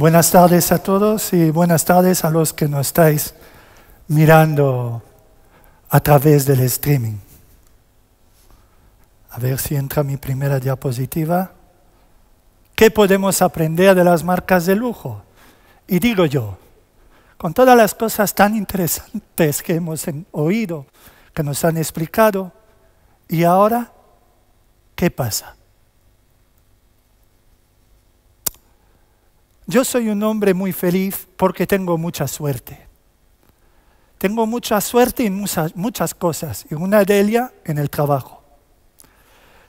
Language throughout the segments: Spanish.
Buenas tardes a todos y buenas tardes a los que nos estáis mirando a través del streaming. A ver si entra mi primera diapositiva. ¿Qué podemos aprender de las marcas de lujo? Y digo yo, con todas las cosas tan interesantes que hemos oído, que nos han explicado, ¿y ahora qué pasa? Yo soy un hombre muy feliz porque tengo mucha suerte. Tengo mucha suerte en muchas, muchas cosas, y una de ellas en el trabajo.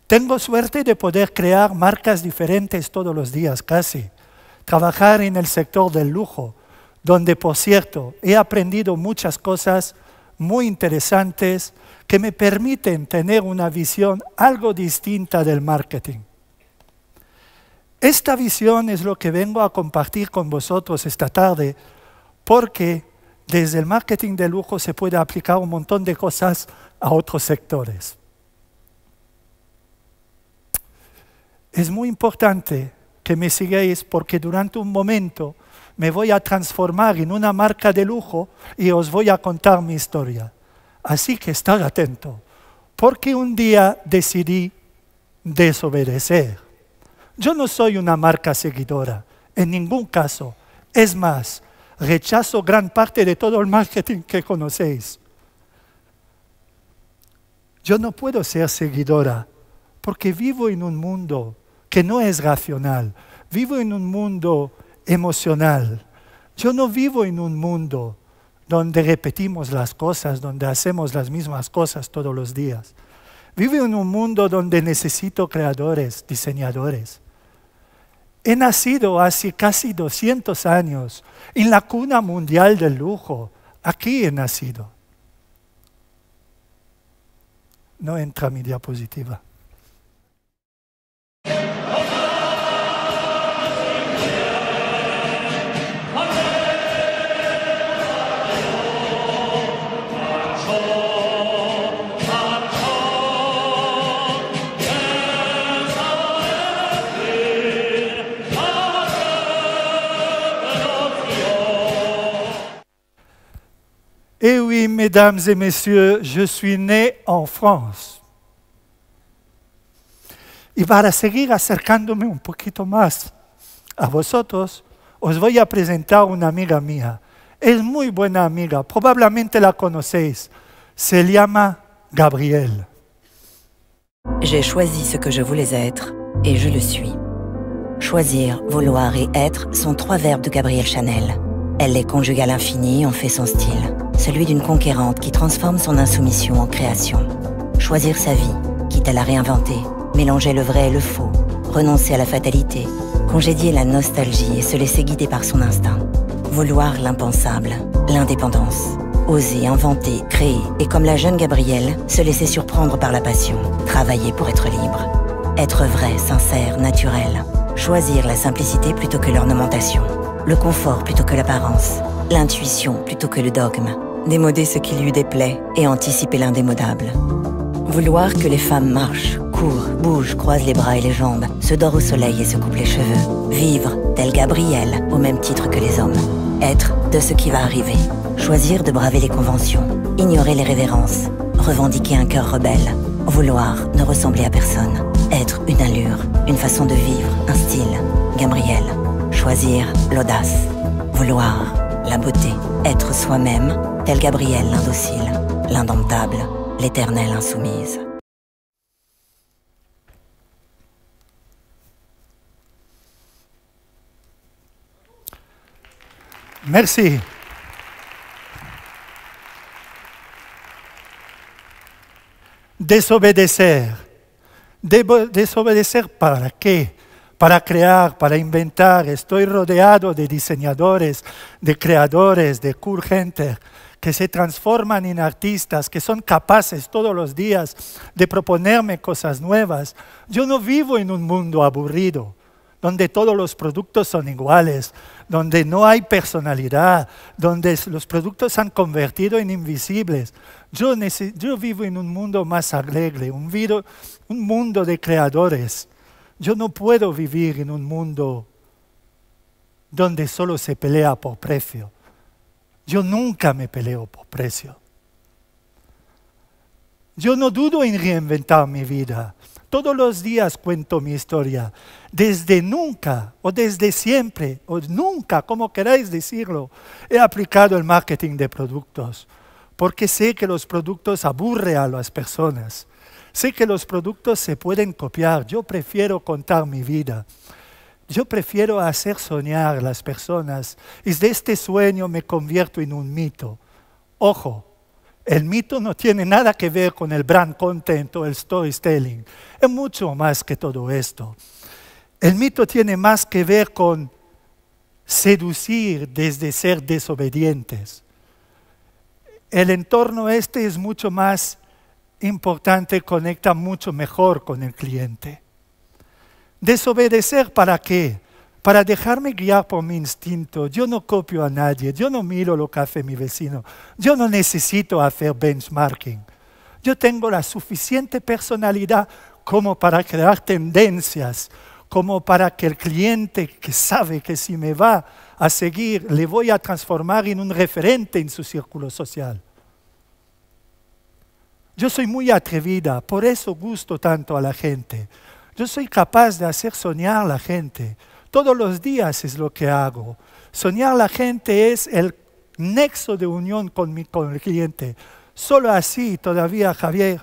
Tengo suerte de poder crear marcas diferentes todos los días, casi. Trabajar en el sector del lujo, donde, por cierto, he aprendido muchas cosas muy interesantes que me permiten tener una visión algo distinta del marketing. Esta visión es lo que vengo a compartir con vosotros esta tarde, porque desde el marketing de lujo se puede aplicar un montón de cosas a otros sectores. Es muy importante que me sigáis porque durante un momento me voy a transformar en una marca de lujo y os voy a contar mi historia. Así que estar atento, porque un día decidí desobedecer. Yo no soy una marca seguidora, en ningún caso. Es más, rechazo gran parte de todo el marketing que conocéis. Yo no puedo ser seguidora porque vivo en un mundo que no es racional, vivo en un mundo emocional. Yo no vivo en un mundo donde repetimos las cosas, donde hacemos las mismas cosas todos los días. Vivo en un mundo donde necesito creadores, diseñadores. He nacido hace casi 200 años en la cuna mundial del lujo. Aquí he nacido. No entra mi diapositiva. oui, mesdames et messieurs, je suis né en France. Y para seguir acercándome un poquito más a vosotros, os voy a presentar una amiga mía. Es muy buena amiga, probablemente la conocéis. Se llama Gabriel. J'ai choisi ce que je voulais être et je le suis. Choisir, vouloir et être sont trois verbes de Gabrielle Chanel. Elle les conjugue à l'infini, en fait son style celui d'une conquérante qui transforme son insoumission en création. Choisir sa vie, quitte à la réinventer, mélanger le vrai et le faux, renoncer à la fatalité, congédier la nostalgie et se laisser guider par son instinct. Vouloir l'impensable, l'indépendance. Oser, inventer, créer et comme la jeune Gabrielle, se laisser surprendre par la passion. Travailler pour être libre. Être vrai, sincère, naturel. Choisir la simplicité plutôt que l'ornementation. Le confort plutôt que l'apparence. L'intuition plutôt que le dogme démoder ce qui lui déplaît et anticiper l'indémodable. Vouloir que les femmes marchent, courent, bougent, croisent les bras et les jambes, se dorent au soleil et se coupent les cheveux. Vivre, tel Gabriel, au même titre que les hommes. Être de ce qui va arriver. Choisir de braver les conventions. Ignorer les révérences. Revendiquer un cœur rebelle. Vouloir ne ressembler à personne. Être une allure, une façon de vivre, un style. Gabriel. Choisir l'audace. Vouloir la beauté. Être soi-même tel Gabriel l'indocile, l'indomptable, l'éternelle insoumise. Merci. Désobéissez. par par quoi para crear, para inventar. Estoy rodeado de diseñadores, de creadores, de cool gente que se transforman en artistas, que son capaces todos los días de proponerme cosas nuevas. Yo no vivo en un mundo aburrido, donde todos los productos son iguales, donde no hay personalidad, donde los productos se han convertido en invisibles. Yo, vivo en un mundo más alegre, un mundo de creadores yo no puedo vivir en un mundo donde solo se pelea por precio. Yo nunca me peleo por precio. Yo no dudo en reinventar mi vida. Todos los días cuento mi historia. Desde nunca, o desde siempre, o nunca, como queráis decirlo, he aplicado el marketing de productos. Porque sé que los productos aburren a las personas. Sé que los productos se pueden copiar. Yo prefiero contar mi vida. Yo prefiero hacer soñar a las personas y de este sueño me convierto en un mito. Ojo, el mito no tiene nada que ver con el brand content o el storytelling. Es mucho más que todo esto. El mito tiene más que ver con seducir desde ser desobedientes. El entorno este es mucho más importante, conecta mucho mejor con el cliente. Desobedecer para qué? Para dejarme guiar por mi instinto. Yo no copio a nadie, yo no miro lo que hace mi vecino, yo no necesito hacer benchmarking. Yo tengo la suficiente personalidad como para crear tendencias, como para que el cliente que sabe que si me va a seguir, le voy a transformar en un referente en su círculo social. Yo soy muy atrevida, por eso gusto tanto a la gente. Yo soy capaz de hacer soñar a la gente. Todos los días es lo que hago. Soñar a la gente es el nexo de unión con, mi, el cliente. Solo así todavía, Javier,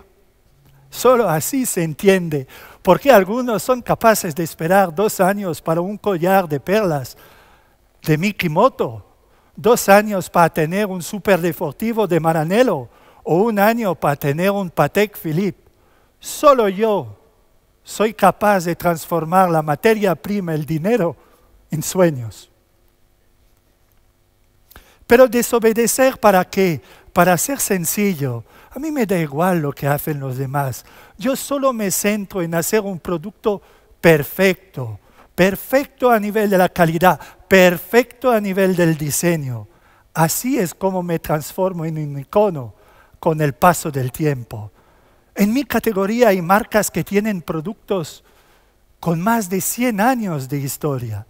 solo así se entiende. qué algunos son capaces de esperar dos años para un collar de perlas de Mikimoto, dos años para tener un superdeportivo de Maranello, o un año para tener un Patek Philippe. Solo yo soy capaz de transformar la materia prima, el dinero, en sueños. Pero desobedecer para qué? Para ser sencillo. A mí me da igual lo que hacen los demás. Yo solo me centro en hacer un producto perfecto. Perfecto a nivel de la calidad, perfecto a nivel del diseño. Así es como me transformo en un icono, con el paso del tiempo. En mi categoría hay marcas que tienen productos con más de 100 años de historia.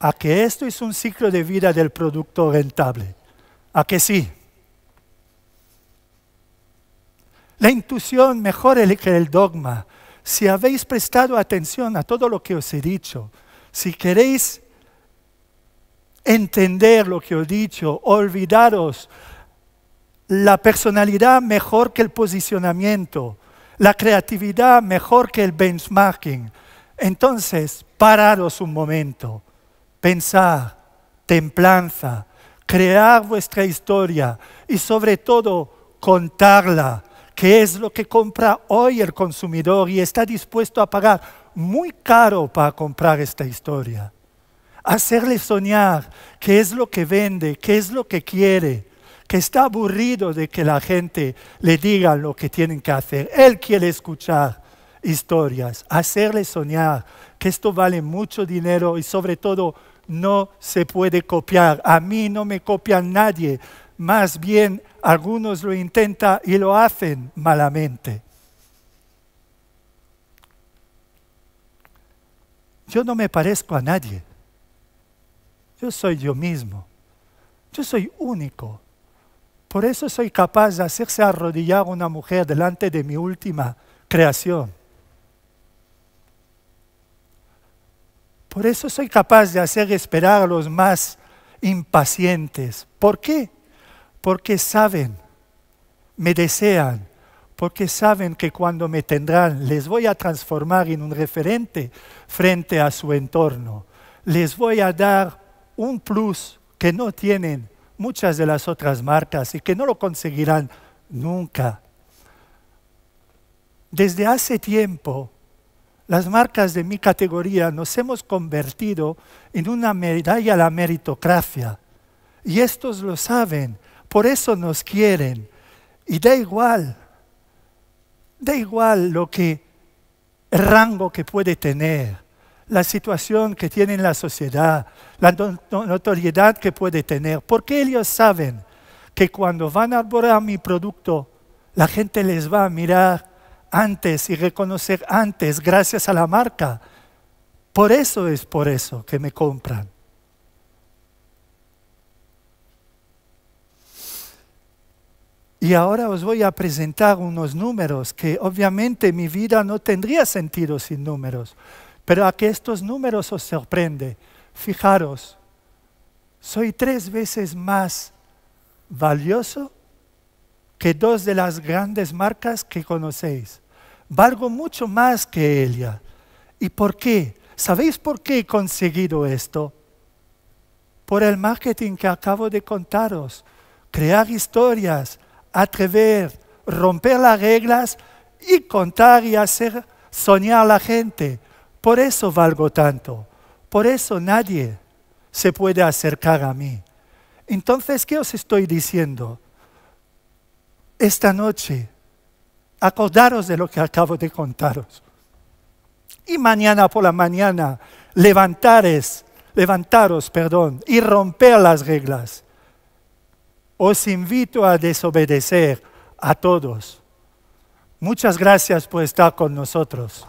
A que esto es un ciclo de vida del producto rentable. A que sí. La intuición mejor que el dogma. Si habéis prestado atención a todo lo que os he dicho, si queréis entender lo que os he dicho, olvidaros la personalidad mejor que el posicionamiento, la creatividad mejor que el benchmarking. Entonces, pararos un momento, pensar, templanza, crear vuestra historia y sobre todo contarla, qué es lo que compra hoy el consumidor y está dispuesto a pagar muy caro para comprar esta historia. Hacerle soñar qué es lo que vende, qué es lo que quiere que está aburrido de que la gente le diga lo que tienen que hacer. Él quiere escuchar historias, hacerle soñar que esto vale mucho dinero y sobre todo no se puede copiar. A mí no me copia nadie, más bien algunos lo intentan y lo hacen malamente. Yo no me parezco a nadie. Yo soy yo mismo. Yo soy único. Por eso soy capaz de hacerse arrodillar una mujer delante de mi última creación. Por eso soy capaz de hacer esperar a los más impacientes. ¿Por qué? Porque saben, me desean, porque saben que cuando me tendrán les voy a transformar en un referente frente a su entorno. Les voy a dar un plus que no tienen muchas de las otras marcas y que no lo conseguirán nunca. Desde hace tiempo, las marcas de mi categoría nos hemos convertido en una medalla a la meritocracia. Y estos lo saben, por eso nos quieren. Y da igual, da igual lo que el rango que puede tener la situación que tiene la sociedad, la notoriedad que puede tener, porque ellos saben que cuando van a arborar mi producto, la gente les va a mirar antes y reconocer antes gracias a la marca. Por eso es por eso que me compran. Y ahora os voy a presentar unos números que obviamente mi vida no tendría sentido sin números, pero a que estos números os sorprende. Fijaros, soy tres veces más valioso que dos de las grandes marcas que conocéis. Valgo mucho más que ella. ¿Y por qué? ¿Sabéis por qué he conseguido esto? Por el marketing que acabo de contaros. Crear historias, atrever, romper las reglas y contar y hacer soñar a la gente. Por eso valgo tanto. Por eso nadie se puede acercar a mí. Entonces, ¿qué os estoy diciendo? Esta noche, acordaros de lo que acabo de contaros. Y mañana por la mañana, levantares, levantaros, perdón, y romper las reglas. Os invito a desobedecer a todos. Muchas gracias por estar con nosotros.